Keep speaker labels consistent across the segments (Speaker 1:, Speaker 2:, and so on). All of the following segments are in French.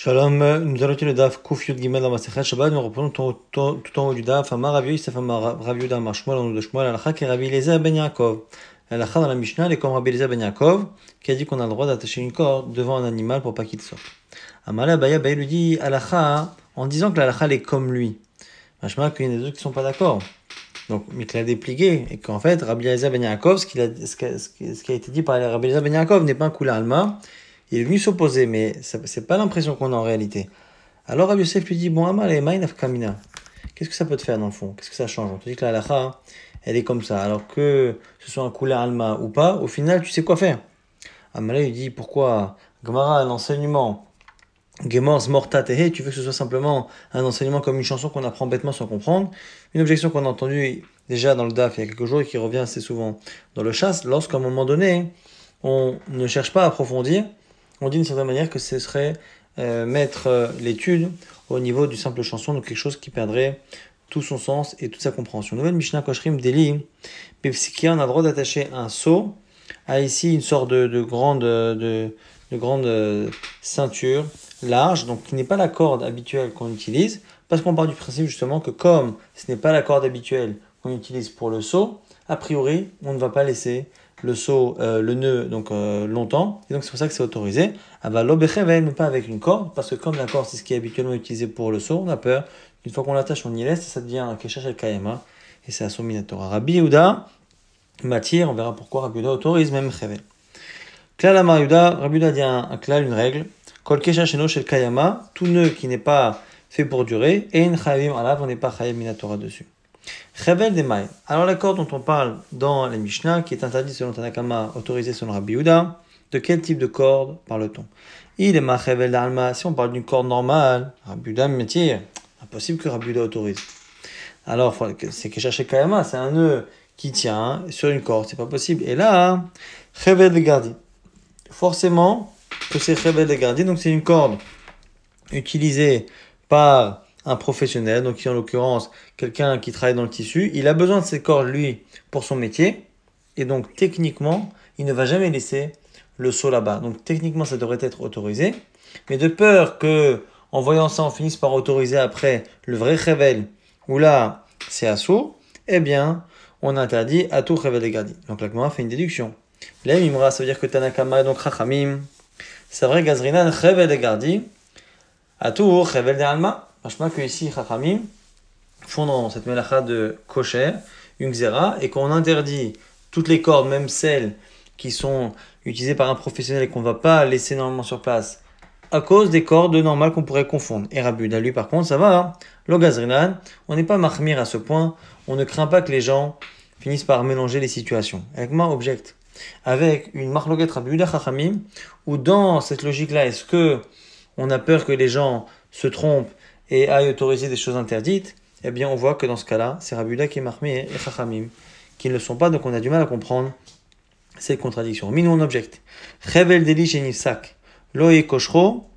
Speaker 1: Shalom, nous allons étudier le daf Kouf Yud Gimel dans Masechet Shabbat, nous reprenons tout, en haut du daf, fait Rav Yosef, Amar Rav dans Amar Shmuel, Amar Shmuel, Alakha, qui Rav Eliezer Ben Yaakov. Alakha dans la Mishnah, elle est comme Rav Eliezer Ben Yaakov, qui a dit qu'on a le droit d'attacher une corde devant un animal pour pas qu'il sorte. Amala Baya Baya lui dit Alakha, en disant que l'Alakha elle est comme lui. Machma qu'il y a des autres qui sont pas d'accord. Donc, mais qu'il a déplié, et qu'en fait, Rav Eliezer Ben Yaakov, ce, qui a, été dit par Rav Eliezer Ben Yaakov n'est pas un coup Alma, il est venu s'opposer, mais c'est pas l'impression qu'on a en réalité. Alors Rabbi Yosef lui dit Bon, Amal et Maïnaf Kamina, qu'est-ce que ça peut te faire dans le fond Qu'est-ce que ça change On te dit que la Lacha, elle est comme ça. Alors que ce soit un Kula Alma ou pas, au final, tu sais quoi faire. Amalé lui dit Pourquoi Gemara, un enseignement Gemors morta tu veux que ce soit simplement un enseignement comme une chanson qu'on apprend bêtement sans comprendre. Une objection qu'on a entendue déjà dans le DAF il y a quelques jours et qui revient assez souvent dans le chasse, lorsqu'à un moment donné, on ne cherche pas à approfondir on dit d'une certaine manière que ce serait euh, mettre euh, l'étude au niveau du simple chanson, donc quelque chose qui perdrait tout son sens et toute sa compréhension. Nouvelle Mishnah Koshrim Deli, Pepsikia, on a le droit d'attacher un saut à ici une sorte de, grande, de, grande euh, ceinture large, donc qui n'est pas la corde habituelle qu'on utilise, parce qu'on part du principe justement que comme ce n'est pas la corde habituelle qu'on utilise pour le saut, a priori, on ne va pas laisser le saut, euh, le nœud, donc euh, longtemps. Et donc c'est pour ça que c'est autorisé. Ah bah, mais pas avec une corde, parce que comme la corde, c'est ce qui est habituellement utilisé pour le saut, on a peur. Une fois qu'on l'attache, on y laisse, ça devient un kesha el kayama, et c'est un à Minatora Rabbi Yehuda matière, on verra pourquoi Rabbi Yehuda autorise même chevel. Klal Amar Yehuda, Rabbi Yehuda dit un, klal, une règle. Kol sheno shel kayama, tout nœud qui n'est pas fait pour durer, et une chayim alav, on n'est pas chayim minatora dessus. Revel des mailles. Alors la corde dont on parle dans les Mishnah, qui est interdite selon Tanakama, autorisée selon Rabbi Yehuda, de quel type de corde parle-t-on Il est ma Revel d'Alma. Si on parle d'une corde normale, Rabbi Yehuda me dit, Impossible que Rabbi Yehuda autorise. Alors c'est que chercher Kayama, c'est un nœud qui tient sur une corde, c'est pas possible. Et là, Revel des Gardi. Forcément que c'est Revel des Gardi, donc c'est une corde utilisée par un professionnel, donc en l'occurrence quelqu'un qui travaille dans le tissu, il a besoin de ses cordes, lui, pour son métier, et donc techniquement, il ne va jamais laisser le seau là-bas. Donc techniquement, ça devrait être autorisé, mais de peur que, en voyant ça, on finisse par autoriser après le vrai révèle, où là, c'est à saut et eh bien, on interdit à tout révèle et gardi. Donc la fait une déduction. L'Emimra, ça veut dire que Tanakama est donc Chachamim. C'est vrai, Gazrinan, révèle et gardi. À tout, révèle des Machma que ici, Chachamim font cette melacha de kosher une xéra et qu'on interdit toutes les cordes, même celles qui sont utilisées par un professionnel et qu'on ne va pas laisser normalement sur place à cause des cordes normales qu'on pourrait confondre. Et Rabuda, lui, par contre, ça va. Hein. Logazrinan, on n'est pas marmir à ce point. On ne craint pas que les gens finissent par mélanger les situations. Avec moi, objecte. Avec une marloguette Rabuda Chachamim, où dans cette logique-là, est-ce que on a peur que les gens se trompent et aille autoriser des choses interdites, eh bien on voit que dans ce cas-là, c'est Rabula qui est marmé et Chachamim, qui ne le sont pas, donc on a du mal à comprendre ces contradictions. Minou on objecte. Revel deli genifsak, sac koshro,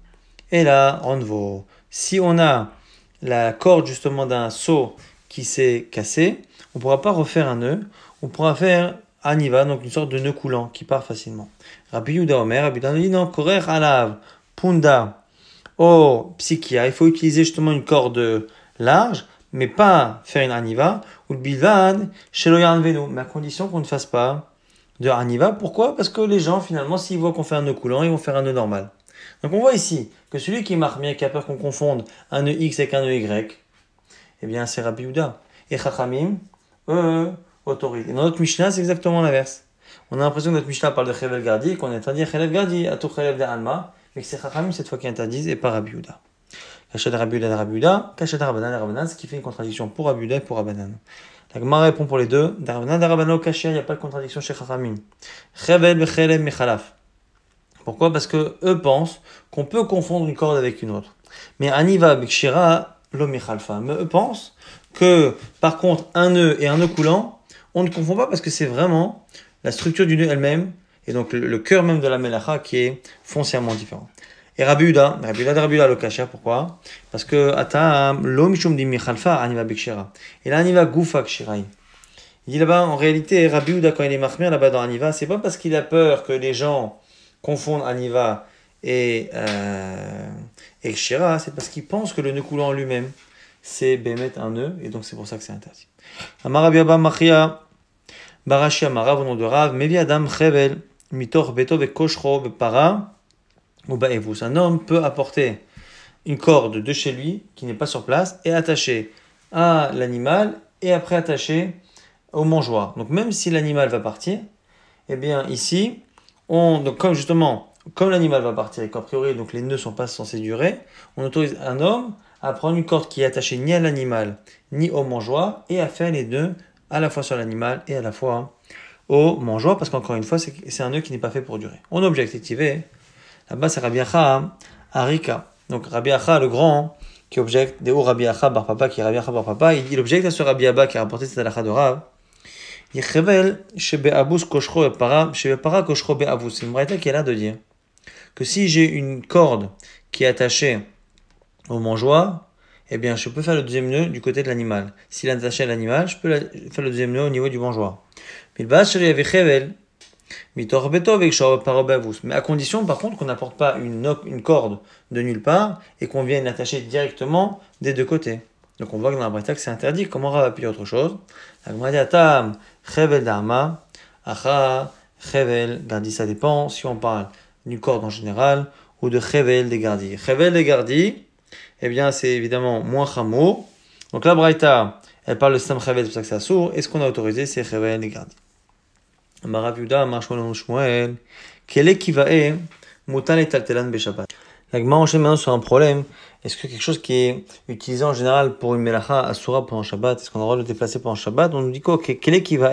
Speaker 1: et là on voit Si on a la corde justement d'un seau qui s'est cassé, on ne pourra pas refaire un nœud, on pourra faire aniva, donc une sorte de nœud coulant qui part facilement. Rabbi Yuda Omer, non, alav, punda, Oh psychia, il faut utiliser justement une corde large, mais pas faire une aniva, ou le bilvan, chez le mais à condition qu'on ne fasse pas de aniva. Pourquoi Parce que les gens, finalement, s'ils voient qu'on fait un nœud coulant, ils vont faire un nœud normal. Donc on voit ici que celui qui marque bien, qui a peur qu'on confonde un nœud X avec un nœud Y, eh bien c'est Rabbi Houda. Et Chachamim, eux, autorisent. Et dans notre Mishnah, c'est exactement l'inverse. On a l'impression que notre Mishnah parle de Revel Gardi, qu'on est de dire Gardi, à tout de Alma. Mais c'est Chachamim cette fois qui interdisent et pas Rabbi Yehuda. Rabiouda, Rabbi Yehuda, Rabbi ce qui fait une contradiction pour Rabiouda et pour Rabbanan. La répond pour les deux. Darabana, il n'y a pas de contradiction chez Chachamim. Mechalaf. Pourquoi Parce que eux pensent qu'on peut confondre une corde avec une autre. Mais Aniva, Bekshira, Lomichalfa. Mais eux pensent que, par contre, un nœud et un nœud coulant, on ne confond pas parce que c'est vraiment la structure du nœud elle-même et donc le, cœur même de la Melacha qui est foncièrement différent. Et Rabbi Uda, Rabbi Uda, Rabbi le cacha, pourquoi Parce que Atam, lo di michalfa aniva bekshira. Et là, aniva gufa shirai. Il dit là-bas, en réalité, Rabbi quand il est marmir là-bas dans aniva, c'est pas parce qu'il a peur que les gens confondent aniva et, euh, et c'est parce qu'il pense que le nœud coulant lui-même, c'est bémet un nœud, et donc c'est pour ça que c'est interdit. Rabbi Abba Machia, Barashia, Marav, au nom de Rav, Mevi Adam Chevel mitor beto et para ou vous Un homme peut apporter une corde de chez lui qui n'est pas sur place et attacher à l'animal et après attacher au mangeoir. Donc même si l'animal va partir, et eh bien ici, on, comme justement, comme l'animal va partir et qu'a priori donc les nœuds sont pas censés durer, on autorise un homme à prendre une corde qui est attachée ni à l'animal ni au mangeoir, et à faire les deux à la fois sur l'animal et à la fois au mangeoir, parce qu'encore une fois, c'est un nœud qui n'est pas fait pour durer. On objecte Là-bas, c'est Rabbi Acha Arika. Donc Rabbi Acha, le grand, qui objecte, des hauts Rabbi Acha bar papa, qui est Rabbi Acha bar papa, il, objecte à ce Rabbi Abba qui a rapporté cette alacha de Rav. Il révèle chez Be'abus Koshro et Para, chez Para Koshro Be'abus. C'est une braïta qui est là de dire que si j'ai une corde qui est attachée au mangeoir, et eh bien, je peux faire le deuxième nœud du côté de l'animal. S'il est attaché à l'animal, je peux faire le deuxième nœud au niveau du mangeoir. Mais à condition, par contre, qu'on n'apporte pas une, une, corde de nulle part et qu'on vienne l'attacher directement des deux côtés. Donc on voit que dans la que c'est interdit. Comment on va appuyer autre chose Gardi, ça dépend si on parle d'une corde en général ou de Chevel des Gardi. Chevel des Gardi, eh bien, c'est évidemment moins Chamo. Donc la Braïta, elle parle de Sam Chevel, c'est pour ça que c'est sourd. Et ce qu'on a autorisé, c'est Chevel des Gardi. Quel est qui va Moutan et Taltelan Beshabbat. La enchaîne maintenant sur un problème. Est-ce que quelque chose qui est utilisé en général pour une melacha asura pendant Shabbat, est-ce qu'on a le droit de déplacer pendant Shabbat On nous dit quoi okay, Quel est qui va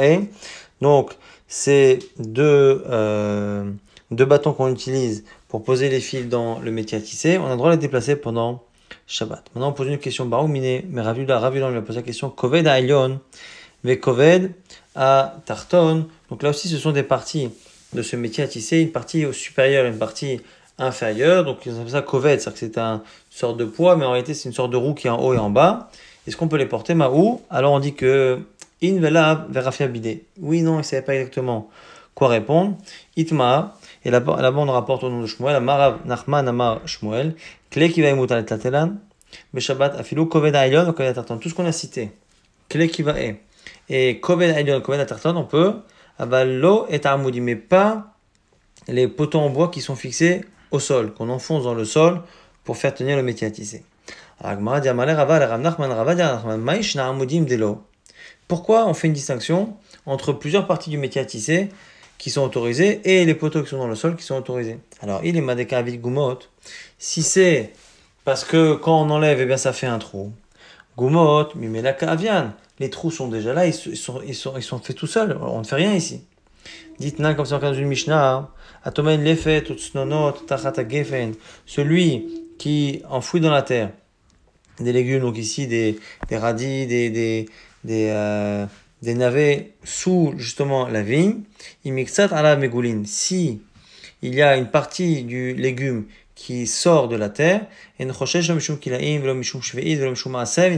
Speaker 1: Donc, c'est deux, euh, deux bâtons qu'on utilise pour poser les fils dans le métier à tisser. On a le droit de les déplacer pendant Shabbat. Maintenant, on pose une question. Baroumine, mais Raviuda, Ravula, on lui a posé la question. Koveda Ailion. Vekoved à Tarton. Donc là aussi, ce sont des parties de ce métier à tisser, une partie supérieure et une partie inférieure. Donc ils appellent ça Koved, c'est-à-dire que c'est une sorte de poids, mais en réalité, c'est une sorte de roue qui est en haut et en bas. Est-ce qu'on peut les porter, Maou Alors on dit que invela Oui, non, il ne pas exactement quoi répondre. Itma, et là-bas on rapporte au nom de Shmuel, Nachman Amar Shmuel, qui Tatelan, Tout ce qu'on a cité. Kle qui va est et Koven a eh Koven Atarton, on peut, ah bah, l'eau et Armoudi, mais pas les poteaux en bois qui sont fixés au sol, qu'on enfonce dans le sol pour faire tenir le métier à tisser. Pourquoi on fait une distinction entre plusieurs parties du métier à tisser qui sont autorisées et les poteaux qui sont dans le sol qui sont autorisés Alors, il est madeka vid gumot. Si c'est parce que quand on enlève, eh bien, ça fait un trou. Gumot, mimela avian les trous sont déjà là, ils sont, ils sont, ils sont faits tout seuls, on ne fait rien ici. Dites nous comme c'est encore dans une Mishnah, hein. Atomen lefet, tsnonot, tachata gefen, celui qui enfouit dans la terre des légumes, donc ici des, des radis, des, des, des, euh, navets sous justement la vigne, il imixat ala meguline. Si il y a une partie du légume qui sort de la terre, et ne choshesh mishum kilaim, lo mishum shveid, lo mishum maasev,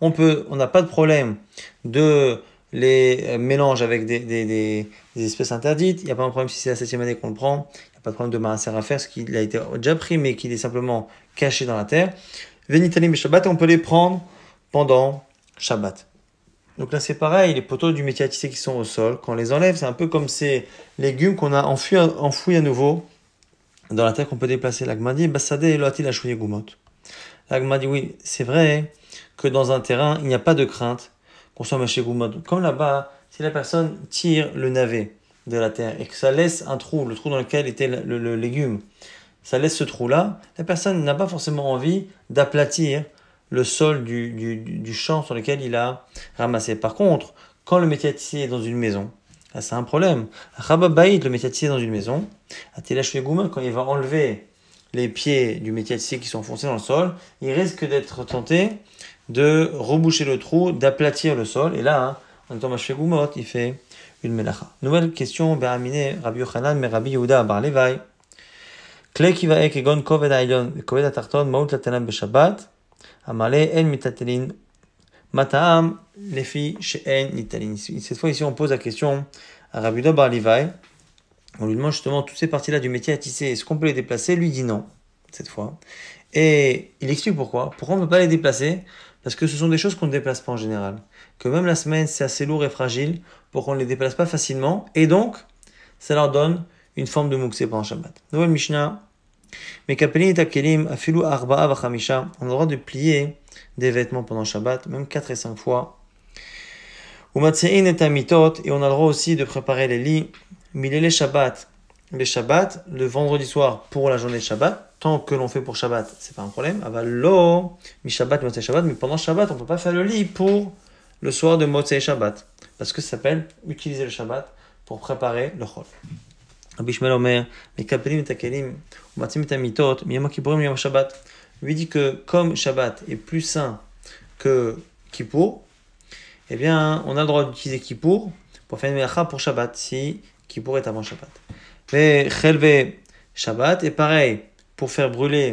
Speaker 1: on peut, on n'a pas de problème de les euh, mélanges avec des, des, espèces interdites. Il n'y a pas de problème si c'est la septième année qu'on le prend. Il n'y a pas de problème de maaser à faire, ce qu'il a été déjà pris, mais qu'il est simplement caché dans la terre. Venitali, mais Shabbat, on peut les prendre pendant Shabbat. Donc là, c'est pareil, les poteaux du tisser qui sont au sol, quand on les enlève, c'est un peu comme ces légumes qu'on a enfouis, à nouveau dans la terre qu'on peut déplacer. L'agmadi, dit, et la dit, oui, c'est vrai, que dans un terrain, il n'y a pas de crainte qu'on soit maché goumad. Comme là-bas, si la personne tire le navet de la terre et que ça laisse un trou, le trou dans lequel était le, légume, ça laisse ce trou-là, la personne n'a pas forcément envie d'aplatir le sol du, champ sur lequel il a ramassé. Par contre, quand le métier est dans une maison, là, c'est un problème. Rababaïd, le métier dans une maison, à quand il va enlever les pieds du métier qui sont enfoncés dans le sol, il risque d'être tenté de reboucher le trou, d'aplatir le sol. Et là, hein, en que Goumot, il fait une melacha. Nouvelle question, Beraminé, Rabbi Yochanan, mais Rabbi Yehuda, Bar ek en mitatelin, lefi she'en Cette fois ici, on pose la question à Rabbi Yehuda Bar levi On lui demande justement toutes ces parties-là du métier à tisser, est-ce qu'on peut les déplacer Lui dit non, cette fois. Et il explique pourquoi. Pourquoi on ne peut pas les déplacer parce que ce sont des choses qu'on ne déplace pas en général. Que même la semaine, c'est assez lourd et fragile pour qu'on ne les déplace pas facilement. Et donc, ça leur donne une forme de mouxé pendant Shabbat. Nouvelle Mishnah. Mais et akelim, afilu On a le droit de plier des vêtements pendant Shabbat, même 4 et 5 fois. Ou et amitot. Et on a le droit aussi de préparer les lits. les Shabbat. Les Shabbat, le vendredi soir pour la journée de Shabbat tant que l'on fait pour Shabbat, c'est pas un problème. Avalo, mi Shabbat, Shabbat, mais pendant Shabbat, on peut pas faire le lit pour le soir de Motzei Shabbat. Parce que ça s'appelle utiliser le Shabbat pour préparer le Chol. Il et et Shabbat. Lui dit que comme Shabbat est plus sain que Kippour, eh bien, on a le droit d'utiliser Kippour pour faire une melacha pour Shabbat, si Kippour est avant Shabbat. Mais Chelve Shabbat est pareil pour faire brûler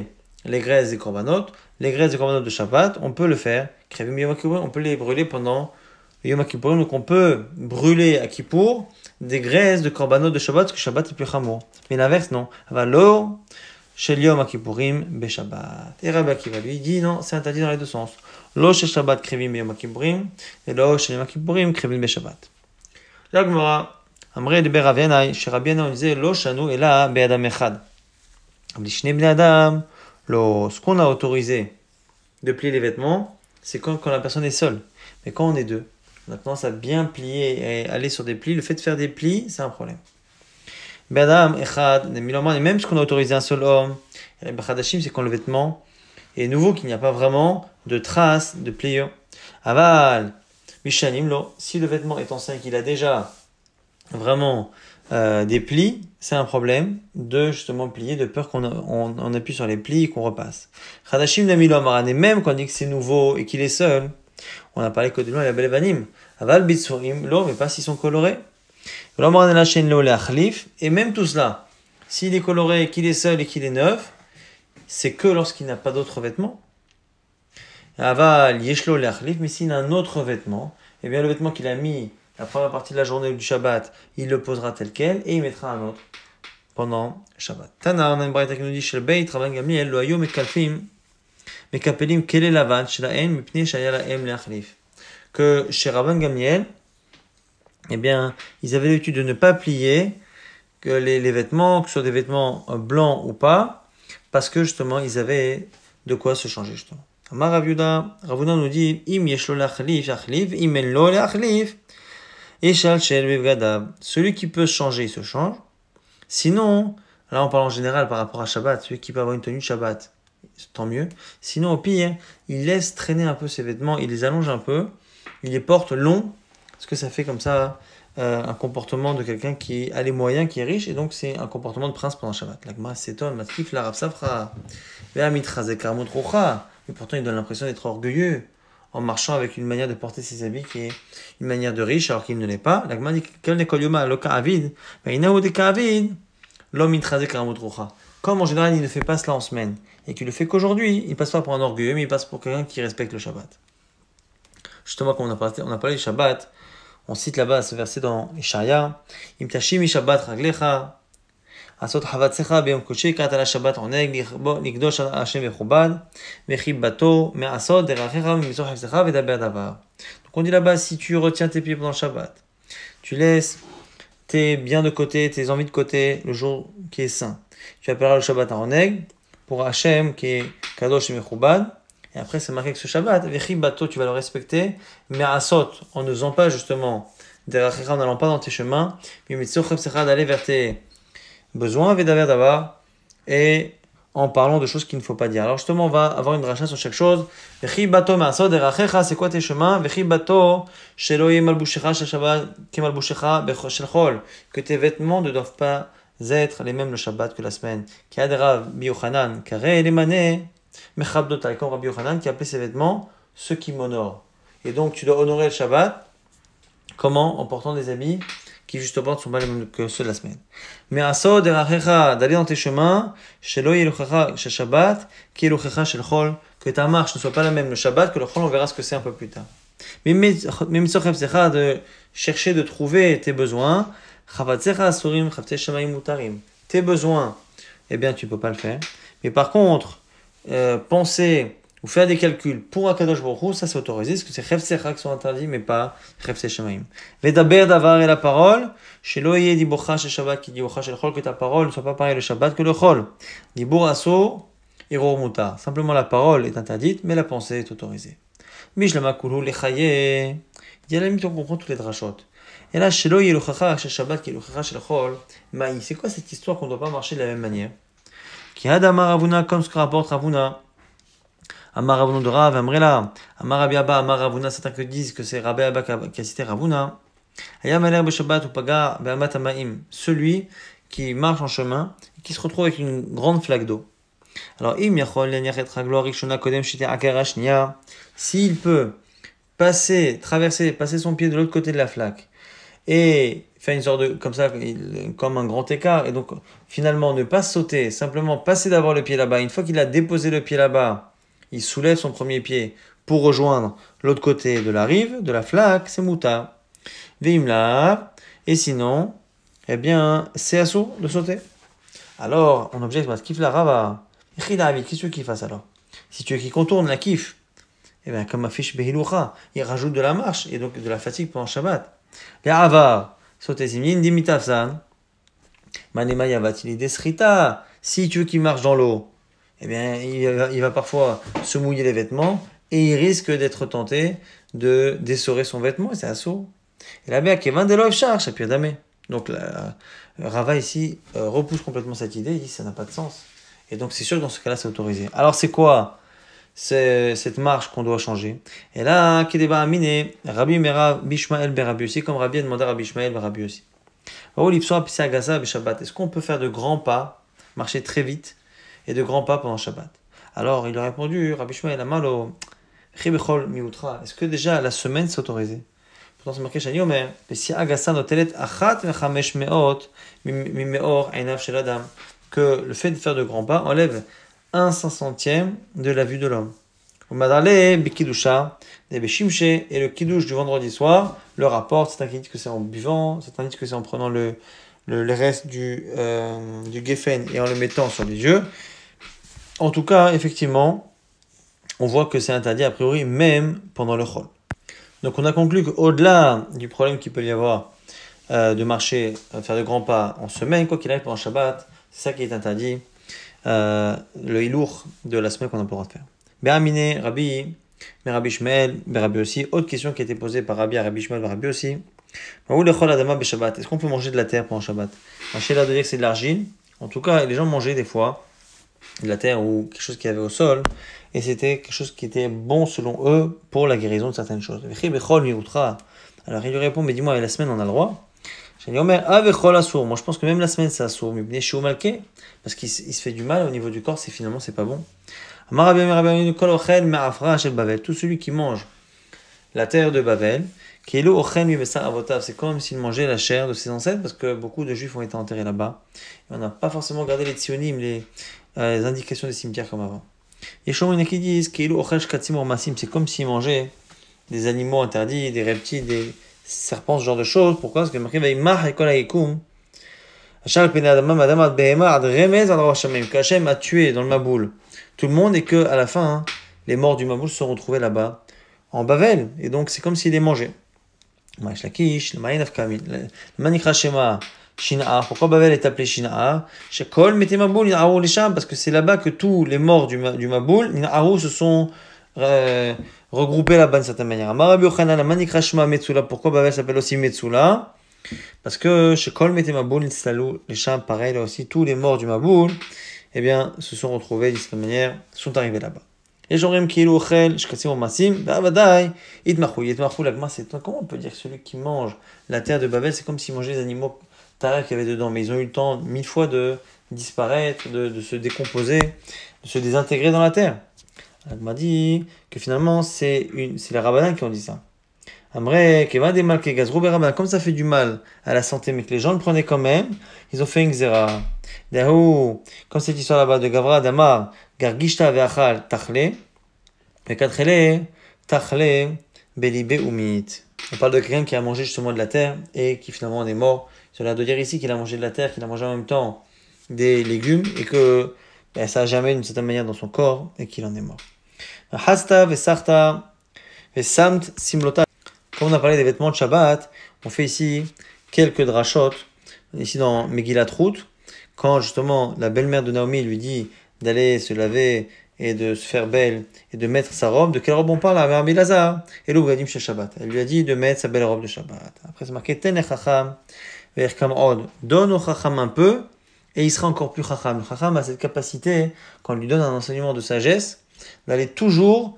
Speaker 1: les graisses des corbanotes, les graisses des corbanotes de Shabbat, on peut le faire. on peut les brûler pendant Yom Kippourim. Donc on peut brûler à Kippour des graisses de corbanotes de Shabbat, parce que Shabbat est plus chamour. Mais l'inverse, non. Valo, chez Yom Kippourim, be Shabbat. Et Rabbi Akiva lui dit non, c'est interdit dans les deux sens. L'eau chez Shabbat, krivim be Yom Kippourim, et l'eau chez Yom Kippourim, krivim be Shabbat. Là, Amrei de Beravienai, chez Rabbi on disait lo shanu, et là, be Adam Echad ce ben qu'on a autorisé de plier les vêtements, c'est quand, la personne est seule. Mais quand on est deux, on a tendance à bien plier et aller sur des plis. Le fait de faire des plis, c'est un problème. Ben même ce qu'on a autorisé un seul homme, ben c'est quand le vêtement est nouveau, qu'il n'y a pas vraiment de traces de pliure. Aval, Mishanim, si le vêtement est ancien, qu'il a déjà vraiment euh, des plis, c'est un problème de justement plier de peur qu'on on, appuie sur les plis et qu'on repasse. Khadashim Namilo Amaran, et même quand on dit que c'est nouveau et qu'il est seul, on a parlé que de loin la a belvanim, Aval bitsurim mais pas s'ils sont colorés. L'amaran la chaîne lo et même tout cela, s'il est coloré, et qu'il est seul et qu'il est neuf, c'est que lorsqu'il n'a pas d'autres vêtements. Aval yeshlo mais s'il a un autre vêtement, et eh bien le vêtement qu'il a mis la première partie de la journée du Shabbat, il le posera tel quel et il mettra un autre pendant Shabbat. Tana, on a une braïta qui nous dit le Beit, Rabban Gamliel, lo mekalfim, mekapelim kele lavan, shelaem, mipne laem leachlif. Que chez Rabban Gamliel, eh bien, ils avaient l'habitude de ne pas plier que les, les vêtements, que ce soit des vêtements euh, blancs ou pas, parce que justement, ils avaient de quoi se changer justement. Amar Rav Yehuda, Rav nous dit, im yeshlo leachlif, yachlif, im en lo leachlif. Et Celui qui peut changer, il se change. Sinon, là on parle en général par rapport à Shabbat, celui qui peut avoir une tenue de Shabbat, tant mieux. Sinon, au pire, il laisse traîner un peu ses vêtements, il les allonge un peu, il les porte long parce que ça fait comme ça euh, un comportement de quelqu'un qui a les moyens, qui est riche, et donc c'est un comportement de prince pendant Shabbat. L'agma s'étonne, la l'arabe safra, Mais pourtant il donne l'impression d'être orgueilleux en marchant avec une manière de porter ses habits qui est une manière de riche alors qu'il ne l'est pas. La dit L'homme Comme en général il ne fait pas cela en semaine et qu'il le fait qu'aujourd'hui, il passe pas pour un orgueilleux, mais il passe pour quelqu'un qui respecte le Shabbat. Justement, comme on a parlé, on a parlé du Shabbat, on cite là-bas ce verset dans Ishaya Imtashim Shabbat Raglecha donc on dit là-bas, si tu retiens tes pieds pendant le Shabbat, tu laisses tes biens de côté, tes envies de côté le jour qui est saint. Tu appelleras le Shabbat en Oneg pour Hachem qui est Kadosh et Et après, c'est marqué que ce Shabbat, tu vas le respecter, mais Asot, en ne faisant pas justement, en n'allant pas dans tes chemins, mais d'aller vers tes besoin, d'avoir d'avoir et en parlant de choses qu'il ne faut pas dire. Alors justement, on va avoir une rachat sur chaque chose. ma'asod erachecha, c'est quoi tes chemins Que tes vêtements ne doivent pas être les mêmes le Shabbat que la semaine. Kadra Rabbi Yochanan qui appelait ses vêtements ceux qui m'honorent. Et donc tu dois honorer le Shabbat. Comment En portant des habits qui justement ne sont pas les mêmes que ceux de la semaine. Mais aso derachecha, d'aller dans tes chemins, shelo yeluchacha shel Shabbat, ki chez shel Chol, que ta marche ne soit pas la même le Shabbat que le Chol, on verra ce que c'est un peu plus tard. Mais mitzochem de chercher de trouver tes besoins, chavte mutarim. Tes besoins, eh bien tu peux pas le faire. Mais par contre, euh, penser ou faire des calculs pour kadosh Borou, ça c'est autorisé, parce que c'est Rev qui sont interdits, mais pas Rev Shemaim. Vedaber d'avar et la parole, chez Loye Shabbat qui le Chol, que ta parole ne soit pas pareille le Shabbat que le Chol. Dibor Simplement la parole est interdite, mais la pensée est autorisée. le lechaye. Il y a la limite, on comprend toutes les drachotes. Et là, chez Loye Luchacha chez Shabbat qui Chol, Maï, c'est quoi cette histoire qu'on ne doit pas marcher de la même manière Qui d'amar avuna comme ce que rapporte Ravuna Amar Ravuna de Rav, Amrela, Amar certains que disent que c'est Rabbi Abba qui a cité Ravuna. Ayam beShabbat ou Paga amaim celui qui marche en chemin, et qui se retrouve avec une grande flaque d'eau. Alors, Im Yachol, Yanyachet glori Kodem, Shite Akarashnia, s'il peut passer, traverser, passer son pied de l'autre côté de la flaque, et faire une sorte de, comme ça, comme un grand écart, et donc finalement ne pas sauter, simplement passer d'abord le pied là-bas. Une fois qu'il a déposé le pied là-bas, il soulève son premier pied pour rejoindre l'autre côté de la rive, de la flaque, c'est mouta. et sinon, eh bien, c'est sourd de sauter. Alors, on objecte, parce fait la rava. qu'est-ce que tu fasse alors Si tu veux qu'il contourne la kiff. eh bien, comme affiche Behiloucha, il rajoute de la marche et donc de la fatigue pendant Shabbat. Les rava sauter simin, dimitafsan. Manema yavatini desrita. Si tu veux qu'il marche dans l'eau, eh bien, il va, parfois se mouiller les vêtements et il risque d'être tenté de dessorer son vêtement, et c'est saut. Et la qui est de charge, puis Adamé. Donc la, euh, Rava ici euh, repousse complètement cette idée, il dit ça n'a pas de sens. Et donc c'est sûr que dans ce cas-là, c'est autorisé. Alors c'est quoi cette marche qu'on doit changer Et là, Kedeba Amine, Rabbi Mera Bishmael Berabi aussi, comme Rabbi a demandé à Rabbi Ishmael Berabi aussi. Est-ce qu'on peut faire de grands pas, marcher très vite et de grands pas pendant Shabbat. Alors il a répondu, Rabbi Shmuel a mal au miutra. Est-ce que déjà la semaine c'est autorisé Pourtant c'est marqué Shani mais si agasa telet achat mechamesh meot mimeor einav shel adam, que le fait de faire de grands pas enlève un cinq centième de la vue de l'homme. Madale bikidusha des beshimche et le kiddush du vendredi soir le rapporte. c'est un dit que c'est en buvant, c'est un dit que c'est en prenant le, le, le reste du, euh, du geffen et en le mettant sur les yeux. En tout cas, effectivement, on voit que c'est interdit a priori même pendant le chol. Donc on a conclu qu'au-delà du problème qu'il peut y avoir euh, de marcher, de euh, faire de grands pas en semaine, quoi qu'il arrive pendant Shabbat, c'est ça qui est interdit, euh, le hilour de la semaine qu'on n'a pas le faire. Rabbi, mais Rabbi aussi, autre question qui a été posée par Rabbi, Rabbi Shmuel, Rabbi aussi. Est-ce qu'on peut manger de la terre pendant Shabbat Un a de dire que c'est de l'argile. En tout cas, les gens mangeaient des fois de la terre ou quelque chose qu'il y avait au sol, et c'était quelque chose qui était bon selon eux pour la guérison de certaines choses. Alors il lui répond, mais dis-moi, la semaine on a le droit moi je pense que même la semaine c'est malqué parce qu'il se fait du mal au niveau du corps, c'est finalement c'est pas bon. Tout celui qui mange la terre de Bavel, c'est comme s'il mangeait la chair de ses ancêtres, parce que beaucoup de juifs ont été enterrés là-bas. On n'a pas forcément gardé les tsionim, les, les indications des cimetières comme avant. Yeshua qui disent c'est comme s'ils mangeaient des animaux interdits, des reptiles, des serpents, ce genre de choses. Pourquoi Parce que marqué kachem a tué dans le Maboul tout le monde et que à la fin, les morts du Maboul sont retrouvés là-bas, en Bavel. Et donc c'est comme s'il les mangeait. Shina'a. Pourquoi Babel est appelé Shina'a Shekol mettez Maboul, les Lesham, parce que c'est là-bas que tous les morts du, du Maboul, arou, se sont euh, regroupés là-bas d'une certaine manière. Marabi Ochanan, Manikrashma, Metsula. Pourquoi Babel s'appelle aussi Metsula Parce que Shekol mettez Maboul, les Lesham, pareil, là aussi, tous les morts du Maboul, eh bien, se sont retrouvés d'une certaine manière, sont arrivés là-bas. Et j'aurais qui l'ochel, shkasim mon massim, bavadai, bah, itmachou, itmachou, l'agma, c'est comment on peut dire que celui qui mange la terre de Babel, c'est comme s'il mangeait des animaux Tara qu'il y avait dedans, mais ils ont eu le temps mille fois de disparaître, de, de se décomposer, de se désintégrer dans la terre. Elle m'a dit que finalement, c'est les rabbins qui ont dit ça. comme ça fait du mal à la santé, mais que les gens le prenaient quand même, ils ont fait une xéra. Dahou, comme cette histoire là-bas de Gavra, d'Amar, Gargishta ve'achal tachle, ve'katrele, tachle, belibé umit. On parle de quelqu'un qui a mangé justement de la terre et qui finalement en est mort cela veut dire ici qu'il a mangé de la terre, qu'il a mangé en même temps des légumes et que ben, ça a jamais d'une certaine manière dans son corps et qu'il en est mort. Hasta, Comme on a parlé des vêtements de Shabbat, on fait ici quelques drachotes, ici dans Megillat Ruth quand justement la belle-mère de Naomi lui dit d'aller se laver et de se faire belle et de mettre sa robe, de quelle robe on parle ah, Elle lui a dit de mettre sa belle robe de Shabbat. Après, c'est marqué Tenechacham, Donne au Chacham un peu, et il sera encore plus Chacham. Le Chacham a cette capacité, quand on lui donne un enseignement de sagesse, d'aller toujours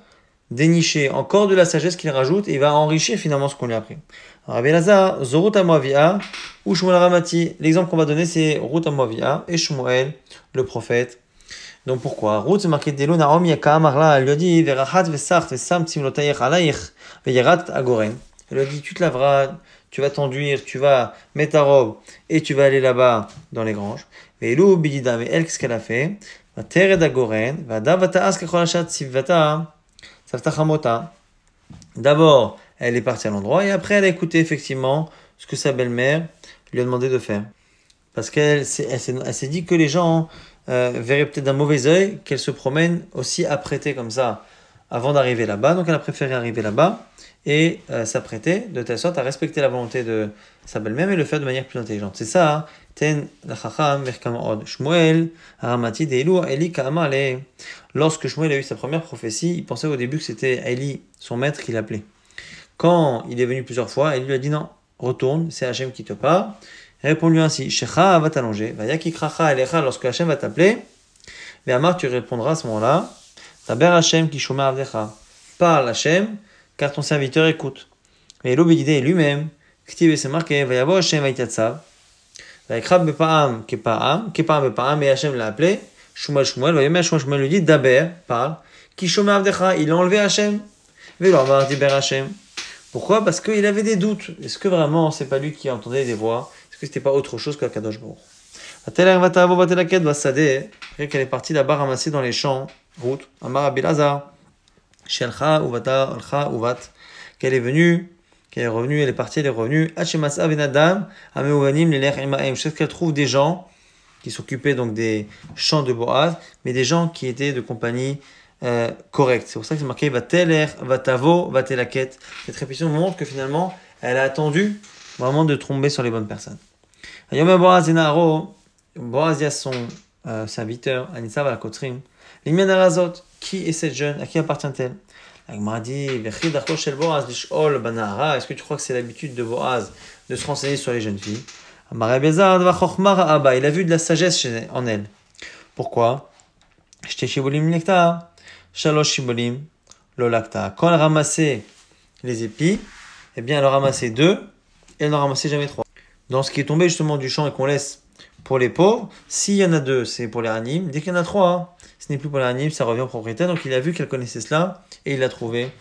Speaker 1: dénicher encore de la sagesse qu'il rajoute, et il va enrichir finalement ce qu'on lui a appris. Alors, Zorut Amoavia, ou Shmuel L'exemple qu'on va donner, c'est Ruth Amoavia et Shmuel, le prophète. Donc pourquoi Ruth c'est marqué Delo Naom Yakamarla, elle lui a dit Verachat Vesart Vesam Tsimlotaïch Alaïch ve'yarat Agoren. Elle lui a dit Tu te laveras, tu vas t'enduire, tu vas mettre ta robe et tu vas aller là-bas dans les granges. Mais elle, qu'est-ce qu'elle a fait D'abord, elle est partie à l'endroit et après, elle a écouté effectivement ce que sa belle-mère lui a demandé de faire. Parce qu'elle s'est dit que les gens euh, verraient peut-être d'un mauvais œil qu'elle se promène aussi apprêtée comme ça avant d'arriver là-bas. Donc elle a préféré arriver là-bas et euh, s'apprêter de telle sorte à respecter la volonté de sa belle-mère et le faire de manière plus intelligente. C'est ça. Hein. Ten Shmuel Lorsque Shmuel a eu sa première prophétie, il pensait au début que c'était Eli, son maître, qui l'appelait. Quand il est venu plusieurs fois, Eli lui a dit non, retourne, c'est Hachem qui te parle. répond lui ainsi, Shecha va t'allonger, Va ki kracha lorsque Hachem va t'appeler. Mais tu répondras à ce moment-là, Daber Hashem qui Avdecha. Parle Hashem, car ton serviteur écoute. Et l'obédité lui-même, Ktiv et c'est marqué, Vayavo Hashem Vaitatsav. Vaikrab Bepaam, Kepaam, Kepaam Bepaam, et Hashem l'a appelé, Shumal Shumal, Vayemel Shumal Shumal lui dit, Daber, parle, qui Avdecha. Il a enlevé Hashem. dit ber Hashem. Pourquoi Parce qu'il avait des doutes. Est-ce que vraiment c'est pas lui qui entendait des voix Est-ce que c'était pas autre chose qu'Akadosh Baruch Après qu'elle est partie là-bas ramasser dans les champs, route. amara Shelcha uvata alcha uvat. Qu'elle est venue, qu'elle est revenue, elle est partie, elle est revenue. Hachemasa benadam ameuvanim lelech imaem. Je sais qu'elle trouve des gens qui s'occupaient donc des champs de Boaz, mais des gens qui étaient de compagnie euh, correcte. C'est pour ça que c'est marqué vateler, vatavo, vatelaket. Cette répétition montre que finalement, elle a attendu vraiment de tomber sur les bonnes personnes. Yom Boaz Boaz son euh, serviteur, Anissa Kotrim. Qui est cette jeune À qui appartient-elle est-ce que tu crois que c'est l'habitude de Boaz de se renseigner sur les jeunes filles Il a vu de la sagesse en elle. Pourquoi Quand elle ramassait les épis, eh bien elle en ramassait deux et elle n'en ramassait jamais trois. Dans ce qui est tombé justement du champ et qu'on laisse pour les pauvres, s'il y en a deux, c'est pour les animes. Dès qu'il y en a trois, hein ce n'est plus pour l'anime, ça revient au propriétaire. Donc il a vu qu'elle connaissait cela et il l'a trouvé.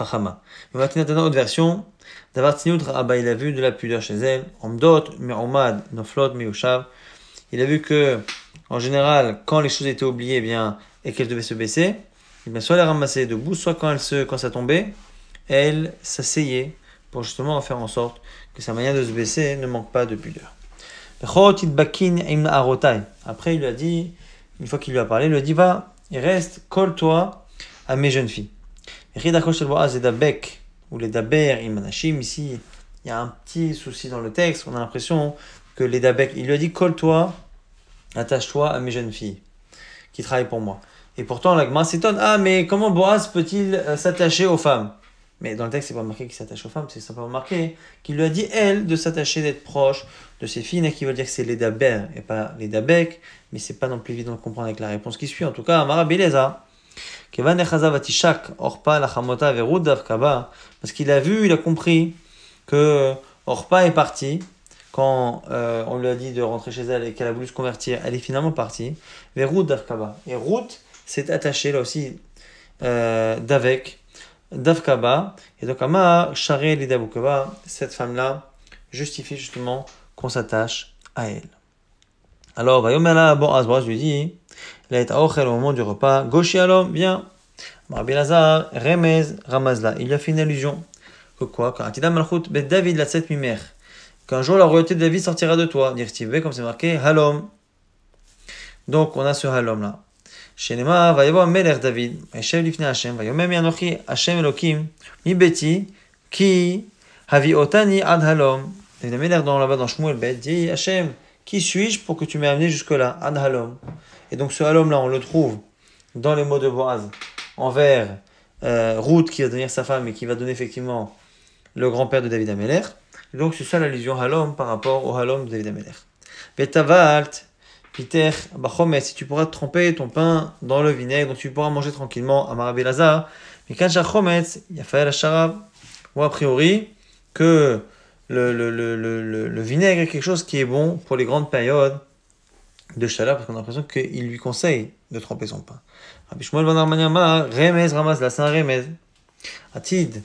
Speaker 1: mais Maintenant, autre version. il a vu de la pudeur chez elle. Il a vu que, en général, quand les choses étaient oubliées, eh bien, et qu'elle devait se baisser, eh il soit elle les ramassait debout, soit quand, elle se, quand ça tombait, elle s'asseyait pour justement faire en sorte que sa manière de se baisser ne manque pas de pudeur. Après, il lui a dit une fois qu'il lui a parlé, il lui a dit Va, il reste, colle-toi à mes jeunes filles. Ou les daber imanashim. Ici, il y a un petit souci dans le texte. On a l'impression que les dabek, il lui a dit Colle-toi, attache-toi à mes jeunes filles qui travaillent pour moi. Et pourtant, l'agma s'étonne Ah, mais comment Boaz peut-il euh, s'attacher aux femmes mais dans le texte, c'est pas marqué qu'il s'attache aux femmes, c'est simplement marqué qu'il lui a dit, elle, de s'attacher, d'être proche, de ces filles, qui veut dire que c'est les daber et pas les dabek, mais c'est pas non plus évident de comprendre avec la réponse qui suit. En tout cas, Amara Beleza, Kevan Orpa, la Hamota, Verudav Kaba, parce qu'il a vu, il a compris que Orpa est parti. Quand euh, on lui a dit de rentrer chez elle et qu'elle a voulu se convertir, elle est finalement partie. Verudav Kaba. Et route s'est attaché là aussi euh, d'avec. Davkaba, et donc Amar, cette femme-là justifie justement qu'on s'attache à elle. Alors, Vayomela, bon, Asbra, je lui dis, il est au moment du repas, Goshi alom, viens. Rabbi Lazar, Remez, Ramazla. Il y a fait une allusion. Que quoi Qu'Atida Malchut, Bet David, la sept mimer. Qu'un jour la royauté de David sortira de toi. Dirtibé, comme c'est marqué, Halom. Donc, on a ce Halom là. שנאמר, David, המלך דוד, וישב לפני השם, Yanochi, מי אנוכי, mi beti, ki, havi otani ad halom. David Améler, dans, là-bas dans Shmuel Bet, dit Hachem, qui suis-je pour que tu m'aies amené jusque-là Ad Halom. Et donc ce Halom-là, on le trouve dans les mots de Boaz envers euh, Ruth qui va devenir sa femme et qui va donner effectivement le grand-père de David Améler. donc c'est ça l'allusion Halom par rapport au Halom de David Améler. Betavalt, Peter, Bachomet, si tu pourras tremper ton pain dans le vinaigre, donc tu pourras manger tranquillement à Marabelazar. Mais quand Jachomet, il a ou a priori que le, le, le, le, vinaigre est quelque chose qui est bon pour les grandes périodes de chaleur, parce qu'on a l'impression qu'il lui conseille de tremper son pain. Rabbi Shmuel ben Armaniama, Remez Ramaz, la Saint Remez, Atid,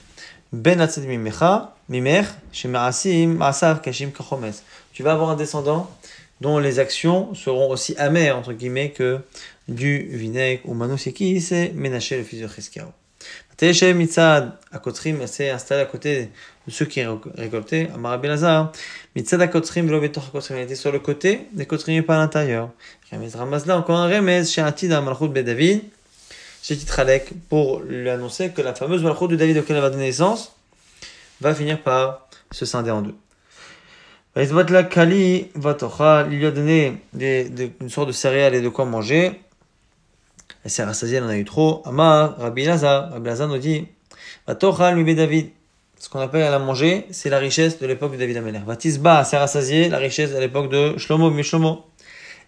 Speaker 1: Ben Atzed Mimecha, Mimer, Shemarasim, Asav, Kashim, Kachomes. Tu vas avoir un descendant dont les actions seront aussi amères, entre guillemets, que du vinaigre, ou Manu qui c'est Ménaché, le fils de Cheskao. Teshem Mitzad, à Kotrim, s'est installé à côté de ceux qui récolté, Amar Lazar, Mitzada Kotrim, Lovetor il était sur le côté des Kotrim pas à l'intérieur. Remez Ramazla, encore un Remez, chez Atida Malchut de ben David, chez Titralek, pour lui annoncer que la fameuse Malchut de David auquel elle va donner naissance va finir par se scinder en deux. Kali il lui a donné une sorte de céréales et de quoi manger. Elle s'est rassasiée, elle en a eu trop. Amar, Rabbi Lazar, Rabbi nous dit, Vatocha, lui ben David, ce qu'on appelle à la manger, c'est la richesse de l'époque de David Amener. Vatisba s'est rassasié, la richesse à l'époque de Shlomo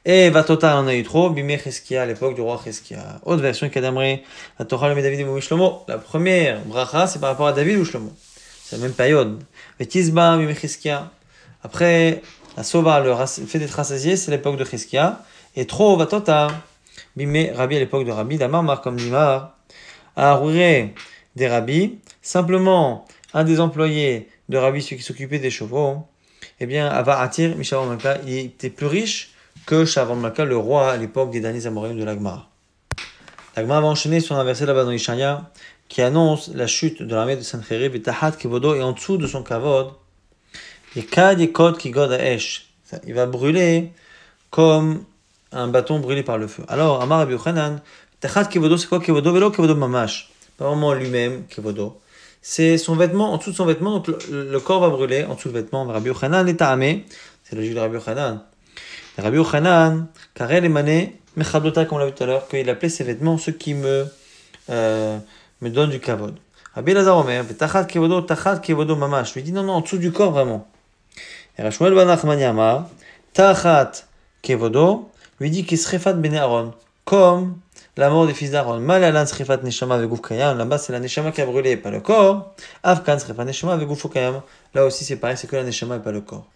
Speaker 1: Et Vatota en a eu trop, Bimé Cheskia à l'époque du roi Cheskia. Autre version qu'Adamré, la Torah le et La première bracha, c'est par rapport à David ou Shlomo. C'est la même période. Vatisba, Bimé Cheskia. Après, la Sova, le fait d'être rassasié, c'est l'époque de Cheskia. Et trop, Vatota. Bimé Rabbi à l'époque de Rabbi, Damar, comme Nimar. Arouré des Rabbi. Simplement, un des employés de Rabbi, celui qui s'occupait des chevaux, eh bien, Ava Atir, Malka, il était plus riche que Shavon Maka, le roi à l'époque des derniers Amoréens de l'Agmar. L'Agmar va enchaîner sur un verset là-bas dans Ishaya qui annonce la chute de l'armée de Sancherib et Tahat qui et en dessous de son Kavod, et Il va brûler comme un bâton brûlé par le feu. Alors, Amar Rabbi Yochanan, Tahat Kevodo, c'est quoi Kevodo Velo Kevodo Mamash. Pas vraiment lui-même, Kevodo c'est son vêtement, en dessous de son vêtement, donc le, corps va brûler, en dessous du vêtement, Rabbi Yochanan est amé, c'est le juge de Rabbi Yochanan. Rabbi Yochanan, car elle émanait, comme on l'a vu tout à l'heure, qu'il appelait ses vêtements ceux qui me, euh, me donnent du kavod. Rabbi Lazar Tachat Kevodo, Tachat Kevodo Mamash, lui dit non, non, en dessous du corps vraiment. Et Rachmuel Banachman ben Yama, Tachat Kevodo, lui dit qu'il serait fat ben comme la mort des fils d'Aaron. Malalan Srefat, neshama avec kayam. Là-bas, c'est la neshama qui a brûlé, pas le corps. Afkan srifat neshama avec kayam. Là aussi, c'est pareil, c'est que la neshama et pas le corps.